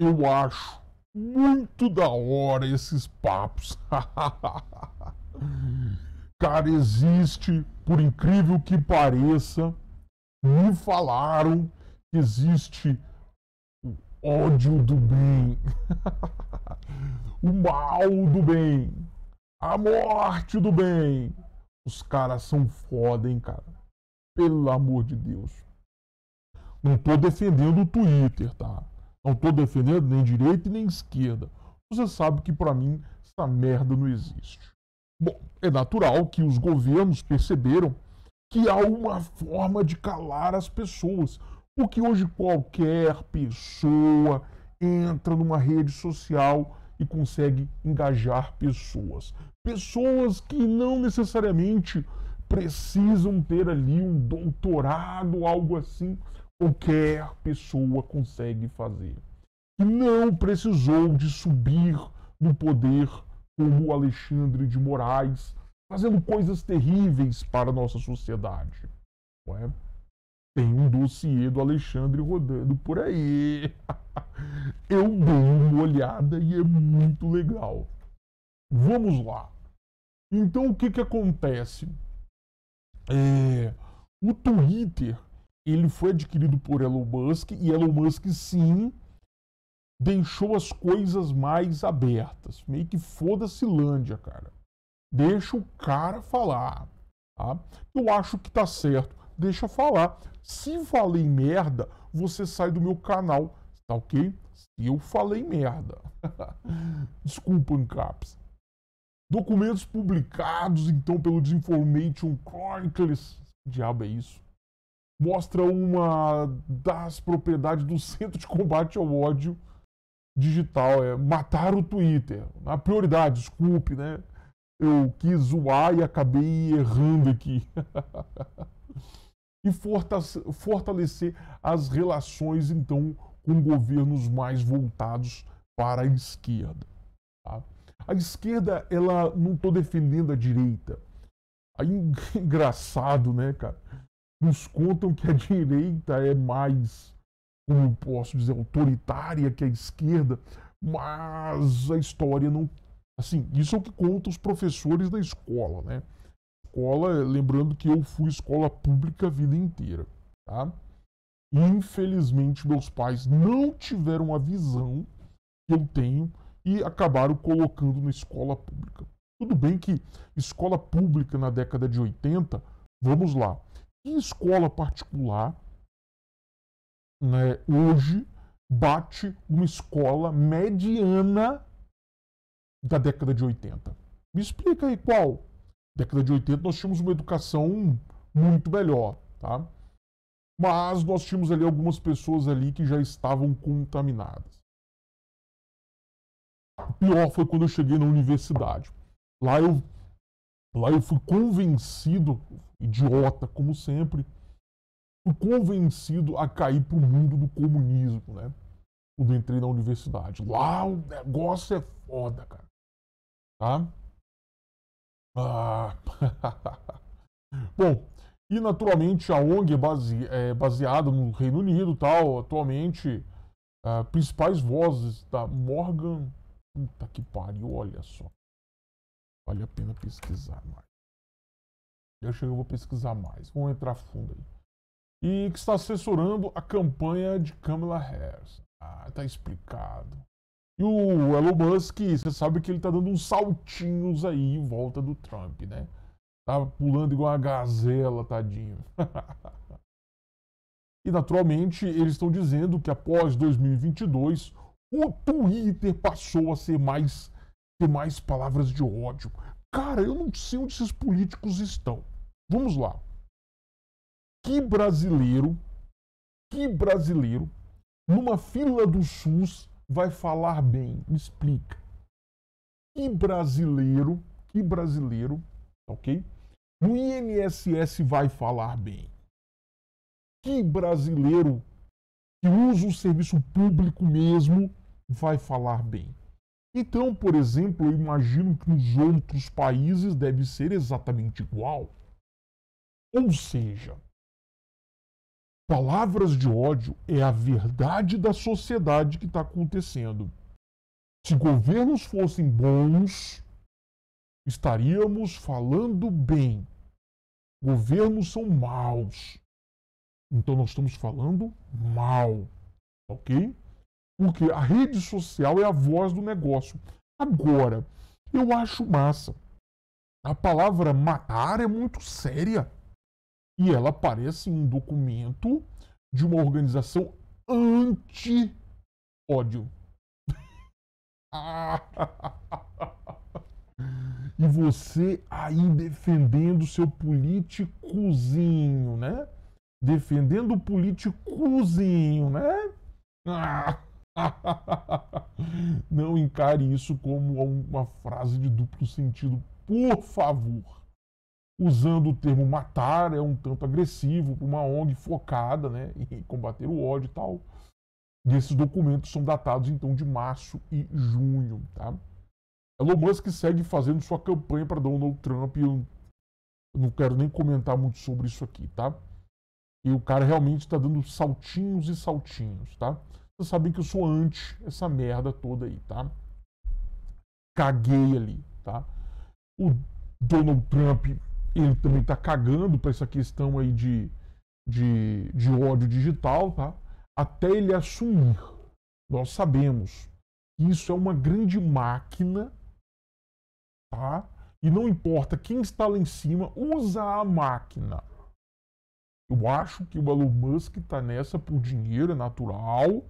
eu acho muito da hora esses papos. Cara, existe, por incrível que pareça, me falaram que existe o ódio do bem, o mal do bem, a morte do bem. Os caras são foda, hein, cara? Pelo amor de Deus. Não tô defendendo o Twitter, tá? Não estou defendendo nem direita nem esquerda. Você sabe que para mim essa merda não existe. Bom, é natural que os governos perceberam que há uma forma de calar as pessoas, porque hoje qualquer pessoa entra numa rede social e consegue engajar pessoas. Pessoas que não necessariamente precisam ter ali um doutorado, algo assim, qualquer pessoa consegue fazer. E não precisou de subir no poder como Alexandre de Moraes, fazendo coisas terríveis para a nossa sociedade. É? Tem um dossiê do Alexandre rodando por aí. Eu dei uma olhada e é muito legal. Vamos lá. Então o que, que acontece? É, o Twitter ele foi adquirido por Elon Musk e Elon Musk sim deixou as coisas mais abertas. Meio que foda-se Lândia, cara. Deixa o cara falar. Tá? Eu acho que tá certo. Deixa falar. Se falei merda, você sai do meu canal. Tá ok? Se eu falei merda. Desculpa, Ancaps. Documentos publicados, então, pelo Disinformation Chronicles. Que diabo é isso? mostra uma das propriedades do Centro de Combate ao Ódio Digital. É matar o Twitter. A prioridade, desculpe, né? Eu quis zoar e acabei errando aqui. e fortalecer as relações, então, com governos mais voltados para a esquerda. Tá? A esquerda, ela não estou defendendo a direita. Aí, engraçado, né, cara? nos contam que a direita é mais, como posso dizer, autoritária que a esquerda, mas a história não. Assim, isso é o que contam os professores da escola, né? Escola, lembrando que eu fui escola pública a vida inteira, tá? Infelizmente, meus pais não tiveram a visão que eu tenho e acabaram colocando na escola pública. Tudo bem que escola pública na década de 80, vamos lá, em escola particular, né, hoje bate uma escola mediana da década de 80. Me explica aí qual. década de 80 nós tínhamos uma educação muito melhor, tá? Mas nós tínhamos ali algumas pessoas ali que já estavam contaminadas. O pior foi quando eu cheguei na universidade. Lá eu Lá eu fui convencido, idiota como sempre, fui convencido a cair para o mundo do comunismo, né? Quando entrei na universidade. Lá o negócio é foda, cara. Tá? Ah. Bom, e naturalmente a ONG é, base, é baseada no Reino Unido tal. Atualmente, ah, principais vozes da Morgan. Puta que pariu, olha só. Vale a pena pesquisar mais. Eu chego, vou pesquisar mais. Vou entrar fundo aí. E que está assessorando a campanha de Kamala Harris. Ah, tá explicado. E o Elon Musk, você sabe que ele tá dando uns saltinhos aí em volta do Trump, né? Tá pulando igual uma gazela, tadinho. e naturalmente eles estão dizendo que após 2022 o Twitter passou a ser mais ter mais palavras de ódio, Cara, eu não sei onde esses políticos estão. Vamos lá. Que brasileiro, que brasileiro, numa fila do SUS vai falar bem? Me explica. Que brasileiro, que brasileiro, ok? No INSS vai falar bem. Que brasileiro que usa o serviço público mesmo vai falar bem. Então, por exemplo, eu imagino que nos outros países deve ser exatamente igual. Ou seja, palavras de ódio é a verdade da sociedade que está acontecendo. Se governos fossem bons, estaríamos falando bem. Governos são maus. Então nós estamos falando mal, ok? Porque a rede social é a voz do negócio. Agora, eu acho massa. A palavra matar é muito séria. E ela aparece em um documento de uma organização anti-ódio. e você aí defendendo seu politicozinho, né? Defendendo o politicozinho, né? Ah! Não encare isso como uma frase de duplo sentido, por favor. Usando o termo matar é um tanto agressivo para uma ONG focada né, em combater o ódio e tal. E esses documentos são datados então de março e junho. Tá? Elon Musk segue fazendo sua campanha para Donald Trump e eu não quero nem comentar muito sobre isso aqui, tá? E o cara realmente está dando saltinhos e saltinhos, tá? Vocês sabem que eu sou anti essa merda toda aí, tá? Caguei ali, tá? O Donald Trump, ele também tá cagando para essa questão aí de, de, de ódio digital, tá? Até ele assumir. Nós sabemos que isso é uma grande máquina, tá? E não importa quem está lá em cima, usa a máquina. Eu acho que o Elon Musk está nessa por dinheiro, é natural.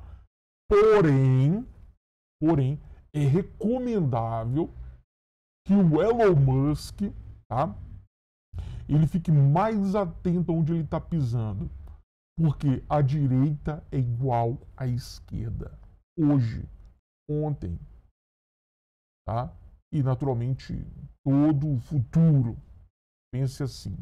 Porém, porém, é recomendável que o Elon Musk, tá? Ele fique mais atento onde ele está pisando. Porque a direita é igual à esquerda. Hoje, ontem, tá? E naturalmente todo o futuro. Pense assim.